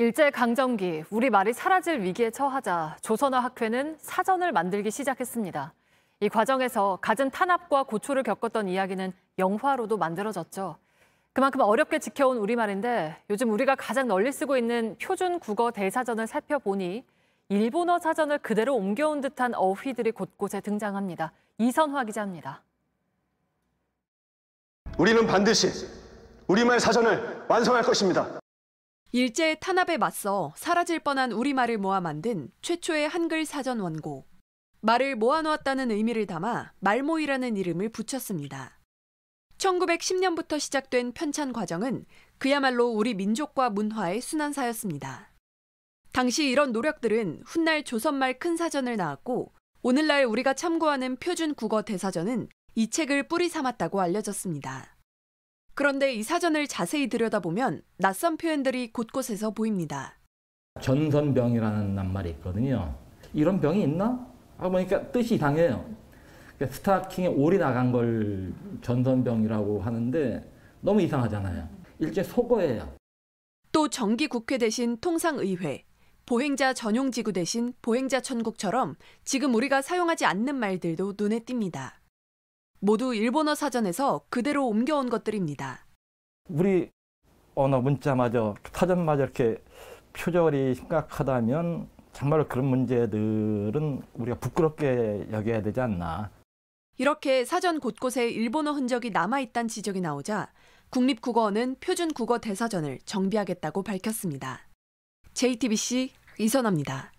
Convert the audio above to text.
일제강점기, 우리말이 사라질 위기에 처하자 조선어학회는 사전을 만들기 시작했습니다. 이 과정에서 갖은 탄압과 고초를 겪었던 이야기는 영화로도 만들어졌죠. 그만큼 어렵게 지켜온 우리말인데 요즘 우리가 가장 널리 쓰고 있는 표준 국어 대사전을 살펴보니 일본어 사전을 그대로 옮겨온 듯한 어휘들이 곳곳에 등장합니다. 이선화 기자입니다. 우리는 반드시 우리말 사전을 완성할 것입니다. 일제 의 탄압에 맞서 사라질 뻔한 우리말을 모아 만든 최초의 한글 사전 원고. 말을 모아놓았다는 의미를 담아 말모이라는 이름을 붙였습니다. 1910년부터 시작된 편찬 과정은 그야말로 우리 민족과 문화의 순환사였습니다. 당시 이런 노력들은 훗날 조선말 큰 사전을 낳았고 오늘날 우리가 참고하는 표준 국어 대사전은 이 책을 뿌리 삼았다고 알려졌습니다. 그런데 이 사전을 자세히 들여다보면 낯선 표현들이 곳곳에서 보입니다. 전선병이라는 낱말이 있거든요. 이런 병이 있나? 아 보니까 뜻이 이상해요. 그러니까 스타킹에 올이 나간 걸 전선병이라고 하는데 너무 이상하잖아요. 일제 속어예요. 또 정기 국회 대신 통상의회, 보행자 전용 지구 대신 보행자 천국처럼 지금 우리가 사용하지 않는 말들도 눈에 띕니다. 모두 일본어 사전에서 그대로 옮겨온 것들입니다. 우리 언어 문자마저 사전마저 이렇게 표절이 심각하다면 정말 그런 문제들은 우리가 부끄럽게 여겨야 되지 않나. 이렇게 사전 곳곳에 일본어 흔적이 남아있단 지적이 나오자 국립국어원은 표준국어 대사전을 정비하겠다고 밝혔습니다. JTBC 이선아입니다.